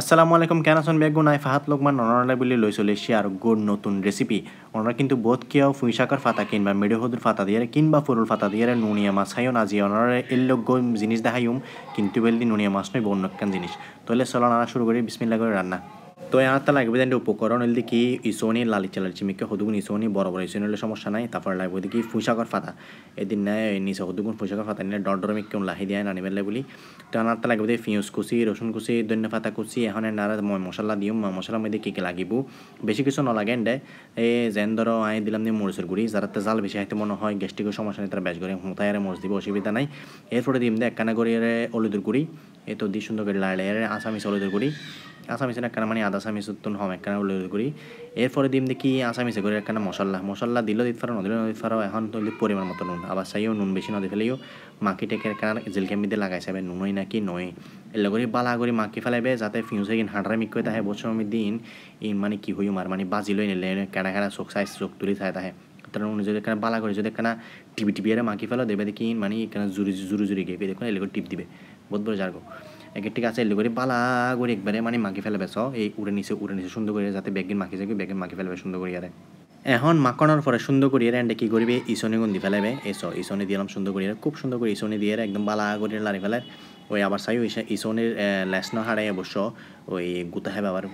আসসালামু আলাইকুম কেন আছেন বেগুন আই ফাহাত লোকমান অনারা বুলি লই চলে এসে আর গোড় নতুন রেসিপি ওনারা কিন্তু বোধ কেউ ফুঁই শাকার ফাতা কিনবা মেডে ফাতা দিয়ে কিংবা ফুরুল ফাতা দিয়ে নুনিয়া মাছ হাইও আজি যে ওনারা এল্লো গো জিনিস দেখাইম কিন্তু বেলদি নুনিয়া মাছ নয় অন্য একখান জিনিস তাহলে চলো নানা শুরু করি বিসমিল্লা করে রান্না তো আতা লাগবে যে উপকরণ হল কি ইসনি লালি চালার চিমিকে হদুগুন ইসনি বড় বড় ইসনি হলে সমস্যা নাই তারপর লাগবে দেখি ফুসাকর ফাতা এদিন নাই নিচে হদুগুন ফুসাকর ফাতা নিলে ডর ডরমিক কেউ লাহি দিয়ে নানি নিবেলে বলি তো আনাতে লাগবে দেখি ফিউজ কুসি রসুন কুসি দৈন্য ফাতা কুসি এখন নারা মই মশলা দিও মই মশলার মধ্যে কী কী লাগবে বেশি কিছু নলাগে এন্ডে এই যেন ধরো আই দিলাম দিয়ে মরিচের গুড়ি যারা জাল বেশি হাইতে মনে হয় গ্যাস্ট্রিকের সমস্যা নেই তারা বেশ করে হুঁতায় মরিচ দিব অসুবিধা নাই এরপরে দিম দে একখানা করে হলুদের গুড়ি এই তো দি সুন্দর করে লাইলে আসামিস হলুদের গুড়ি আসামিসের একখানা মানে আদা আসামিস উত্তন হম একখানা উল্লেখ করি এরপরে দিম দেখি আসামিসে করে একখানা মশলা মশলা দিলেও দিতে পারো নদীর দিতে পারো এখন তো পরিমাণ মতো নুন আবার সাইও নুন বেশি নদী ফেলেও মাকি টেকে কারণ জিলকে মিদে লাগাই চাবে নুনই নাকি নয় এলে করে বালা করে মাকি ফেলাইবে যাতে ফিউজে কিন হাঁটারে মিক করে তাহে বছর দিন ইন মানে কি হইও মার মানে বাজি লই নিলে কেনা কেনা চোখ চাই চোখ তুলি চাই তাহে তার মানে উনি যদি একখানা বালা করে যদি একখানা টিপি টিপি এরা মাকি ফেলো দেবে দেখি মানে এখানে জুরি জুরি জুরি গেবে দেখুন এলে করে টিপ দিবে বহুত বড় জার্গো ঠিক আছে এলে করে বালা করে একবারে মানে মাখি ফেলে বেছ এই উড়ে নিচে উড়ে নিচে সুন্দর করে যাতে ব্যাগিন মাখি যাবে ব্যাগিন মাখি ফেলবে সুন্দর করে আরে এখন মাখানোর পরে সুন্দর করে এন্ডে কি করবে ইসনে গুন্দি ফেলাবে এসো ইসনে দিলাম সুন্দর করে খুব সুন্দর করে ইসনে দিয়ে একদম বালা করে লারি ফেলার ওই আবার চাই ইসনের লেসন হারাই অবশ্য ওই গুতা হেবে আবার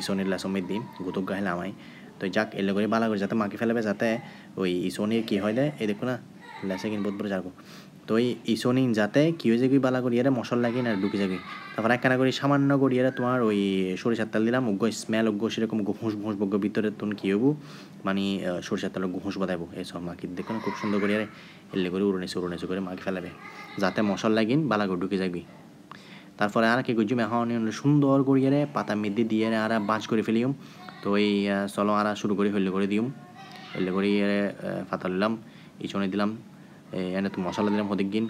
ইসনের লেসন মেদি গুতক গাহিলে আমায় তো যাক এলে করে বালা করে যাতে মাখি ফেলাবে যাতে ওই ইসনের কি হয় দেয় এই দেখো না লেসে কিনবোধ বড় যাবো তো এই ইসনিং যাতে কি হয়ে যাবি বালা আর মশল লাগে না ঢুকে যাবি তারপর একখানা করি সামান্য আর তোমার ওই সরিষার তেল দিলাম উগ্র স্মেল উগ্র সেরকম ঘুষ ঘুষ বগ্য ভিতরে তুমি কী হবো মানে সরিষার তেল ঘুষ বাদাবো এসব মাকে দেখো খুব সুন্দর আর এলে করে উড়নেছে উড়নেছে করে মাকে ফেলাবে যাতে মশল লাগিন বালা গড় ঢুকে যাবি তারপরে আর কি গুজুম এখন সুন্দর আর পাতা মেদি দিয়ে আর বাঁচ করে ফেলিম তো এই চলো আর শুরু করে হল্লে করে দিম করি আর ফাতা নিলাম ইচনে দিলাম এনে তো মশলা দিলাম হদিক গিন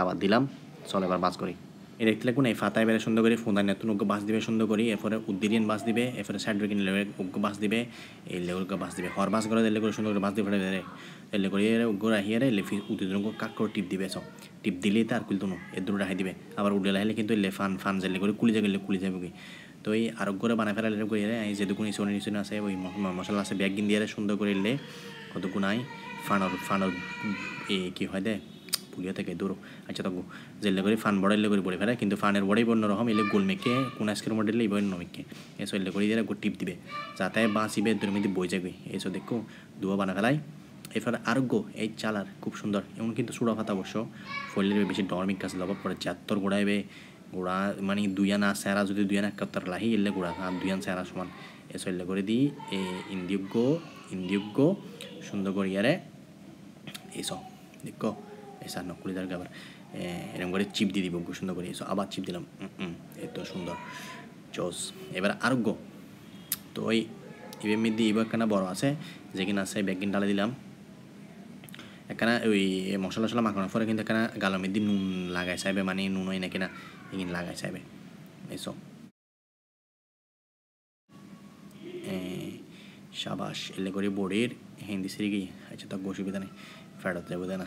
আবার দিলাম চল এবার বাস করি এর দেখতে লাগুন এই ফাতায় বেড়ে সুন্দর করি ফুঁদা নেতুন উগ্য বাস দিবে সুন্দর করি এরপরে উদ্দিরিয়ান বাস দিবে এরপরে স্যাড্রিকিন লেগের উগ্য বাস দিবে এই লেগুরকে বাস দিবে হর বাস করে এলে করে সুন্দর করে বাস দিবে ফেলে এলে করে এর উগ্য রাহিয়ে লেফি উদ্দিদনকে কাক করে টিপ দিবে সব টিপ দিলেই তার কুল তুনো এর দূর রাহি দিবে আবার উডে লাহিলে কিন্তু লেফান ফান ফান জেলে করে কুলি যাবে কুলি যাবে কি তো এই আরোগ্যরে বানায় ফেলা এলে করে এই যেটুকুনি সোনি নিচুন আছে ওই মশলা আছে ব্যাগিন দিয়ে সুন্দর করে এলে কতক্ষণ আয় ফানর ফানর এ কি হয় দে পুলিয়া থেকে দূর আচ্ছা তবু জেলে করে ফান বড়াইলে করে পড়ে ফেলে কিন্তু ফানের বড়াই বন্য রকম এলে গোল মেকে কোন আজকের মডেলে ইবন নমেকে এসব এলে করে দিয়ে টিপ দিবে যাতে বাঁচিবে দুর্নীতি বই যাবে এসব দেখো দুয়া বানা ফেলায় এরপরে আরোগ্য এই চালার খুব সুন্দর এমন কিন্তু সুরা ফাতা অবশ্য ফলের বেশি ডর্মিক কাজ লব পরে চাত্তর গোড়াইবে গোড়া মানে দুইয়ানা সেরা যদি দুইয়ানা একাত্তর লাহি এলে গোড়া আর দুইয়ান সেরা সমান এসব এলে করে দিই এই ইন্দিজ্ঞ ইন্দিজ্ঞ সুন্দর করিয়ারে এইসব দেখো এসা নকলি দাঁড়কে আবার এরকম করে চিপ দিয়ে দিব সুন্দর করে এসো আবার চিপ দিলাম এত সুন্দর চোস এবার আরোগ্য তো ওই ইভের মধ্যে ইবার একখানা বড় আছে যেখানে আছে ব্যাগিন ঢালে দিলাম একখানা ওই মশলা মশলা মাখানোর পরে কিন্তু একখানা গালামের দিয়ে নুন লাগাই চাইবে মানে নুন হয় না কিনা এগিন লাগাই চাইবে এইসব সাবাস इल्ले করে বোর্ডের हिंदी सीरी गई अच्छा तक गोशी बिदाने ফ্যাট হতে না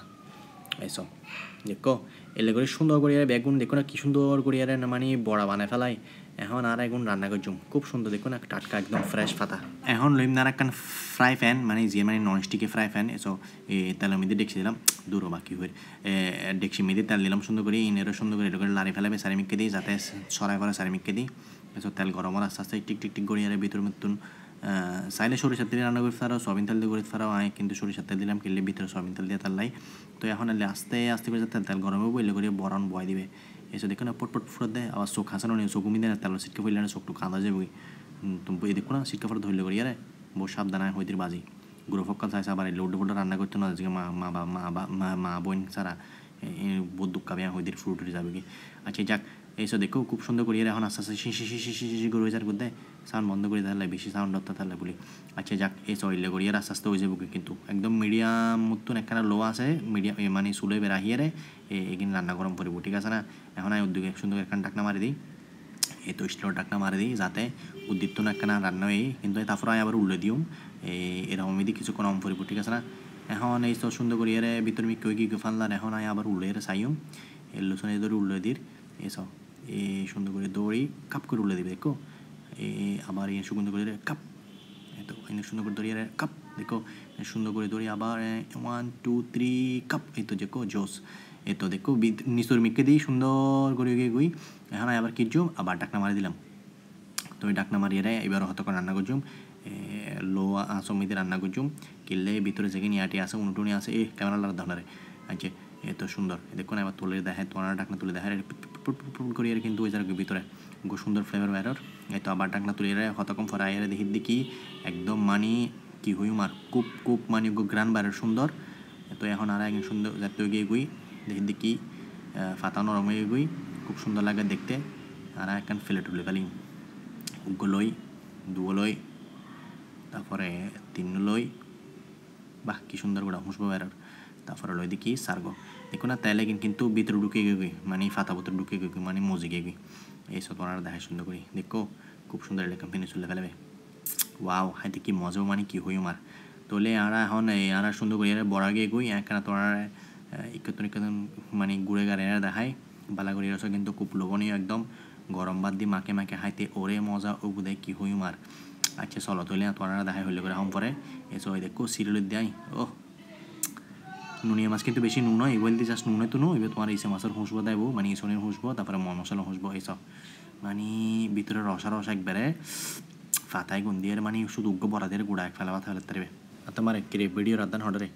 এইসো দেখো এলে করে সুন্দর করে আর বেগুন দেখো না কি সুন্দর করে আর মানে বড়া বানায় ফেলাই এখন আর এগুন রান্না করছুম খুব সুন্দর দেখুন না টাটকা একদম ফ্রেশ পাতা এখন লইম না একখান ফ্রাই ফ্যান মানে যে মানে নন স্টিকে ফ্রাই প্যান এসো তেল মধ্যে ডেকছি দিলাম দূর বাকি হয়ে ডেকসি মেয়েদে তেল দিলাম সুন্দর করে ইনেরও সুন্দর করে এটা করে ফেলাবে সারিমিককে দিই যাতে সরাই ফেলা সারিমিককে দিই এসব তেল গরম আস্তে আস্তে টিক টিক টিক করে ভিতর মতন চাইলে সরিষার তেল রান্না করে ফেরাও সয়াবিন তেল দিয়ে করে ফেরাও আমি কিন্তু সরিষার তেল দিলাম কিনলে ভিতরে সয়াবিন তেল দিয়ে লাই তো এখন এলে আস্তে আস্তে করে তেল তেল গরম হবে করে বরণ বয় দিবে এসে দেখুন পটপট ফুরত দেয় আবার চোখ হাসানো নেই চোখ উমি না তেল সিটকে ফুলে না চোখটু কাঁদা যাবে তুমি এই দেখো না সিটকে ফুরত ধরলে করি আরে বহু আয় হইতির বাজি গুরুফক্কাল চাইছে আবার এলে উল্টো ফুটো রান্না করতো না আজকে মা মা বা মা বা মা বোন ছাড়া বদ্যুক কাবিয়া হইতির ফুরুটুরি যাবে কি আচ্ছা যাক এই সো দেখো খুব সুন্দর করিয়ে এখন আস্তে আস্তে শিশি শিশি শিশি করে যার করতে সাউন্ড বন্ধ করে তাহলে বেশি সাউন্ড হতো তাহলে বলি আচ্ছা যাক এই সইলে করিয়ে আস্তে আস্তে হয়ে যাবো কিন্তু একদম মিডিয়াম মতন একখানা লো আছে মিডিয়াম মানে সুলে বেড়াহিয়ে রে এখানে রান্না গরম করবো ঠিক আছে না এখন আমি উদ্যোগে সুন্দর একখান ডাকনা মারি দিই এই তো স্টিলর ডাকনা মারি দিই যাতে উদ্দীপ্ত না একখানা রান্না হয়ে কিন্তু তারপর আমি আবার উল্লে দিও এরকম এদি কিছুক্ষণ অম করবো ঠিক আছে না এখন এই তো সুন্দর এর ভিতরে মি কি ফানলার এখন আমি আবার উল্লে সাইম এর লোসনে ধরে উল্লে দিই এসব এ সুন্দর করে দড়ি কাপ করে উলে দিবে দেখো এ আবার এ সুগন্ধ করে কাপ এত এনে সুন্দর করে দড়ি আর কাপ দেখো সুন্দর করে দড়ি আবার ওয়ান টু থ্রি কাপ এই তো দেখো জোস এ তো দেখো নিচুর মিকে দিই সুন্দর করে গুই হ্যাঁ আবার কিচ্ছু আবার ডাকনা মারি দিলাম তো এই ডাকনা মারিয়ে রে এবার হত করে রান্না করছুম লো আসমিতে রান্না করছুম কিলে ভিতরে যেখানে আটি আসে উনুটুনি আসে এ ক্যামেরা লাগাতে ধরে আচ্ছা এত সুন্দর দেখুন আবার তুলে দেখায় তোমার ডাকনা তুলে দেখায় আর কিন্তু ওই জায়গার ভিতরে সুন্দর ফ্লেভার বেরোর এই তো আবার ডাকলা এরা হতকম ফর এর দেখি দেখি একদম মানি কি হই মার খুব খুব মানি গ্রান বাইরের সুন্দর তো এখন আর একদিন সুন্দর জাতীয় গিয়ে গুই দেখি দেখি ফাতা নরম হয়ে গুই খুব সুন্দর লাগে দেখতে আর একখান ফিলেট উলি ফেলি উগ্গলই দুগলই তারপরে তিনলই বাহ কি সুন্দর গোড়া হুঁসবো বেরোর তারপরে লই দেখি সার্গো ikuna tay lekin কিন্তু bitre ঢুকে গেগুই মানে ফাতা ভিতরে ঢুকে গেগুই মানে মজে গেগুই এই সব ওনারা দেখা সুন্দর করি দেখো খুব সুন্দর একটা কোম্পানি চলে ফেলবে ওয়াও হাইতে কি মজাও মানে কি হই আমার তোলে আরা এখন আরা সুন্দর করে বড়া গিয়ে গই একখানা তোরা একত্র একত্র মানে গুড়ে গারে এরা দেখায় বালা করে রস কিন্তু খুব লোভনীয় একদম গরম বাদ দিয়ে মাকে মাকে হাইতে ওরে মজা ও বুধে কি হই মার আচ্ছা চলো তোলে তোরা দেখাই হইলে করে হম পরে এসব দেখো সিরিয়াল দেয় ওহ নুনিয়া মাছ কিন্তু বেশি নুন হয় এই বলতে জাস্ট নুনে তো নু এবার তোমার ইসে মাছের হুঁসবো দেব মানে ইসনের হুঁসবো তারপরে ময় মশলা হুঁসবো এইসব মানে ভিতরে রসা রস একবারে ফাতায় আর মানে শুধু উগ্র বরাদের গুড়া এক ফেলা ফাতা ফেলাতে পারবে আর তোমার এক ভিডিও রাধান হডরে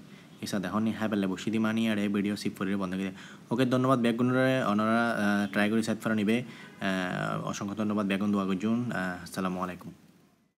এসা দেখো নি হ্যাঁ পেলে বসি দি মানি আর ভিডিও শিপ করে বন্ধ করে ওকে ধন্যবাদ ব্যাকগুণরে অনারা ট্রাই করে সাইড ফেরা নিবে অসংখ্য ধন্যবাদ বেগুন দোয়া করজুন আসসালামু আলাইকুম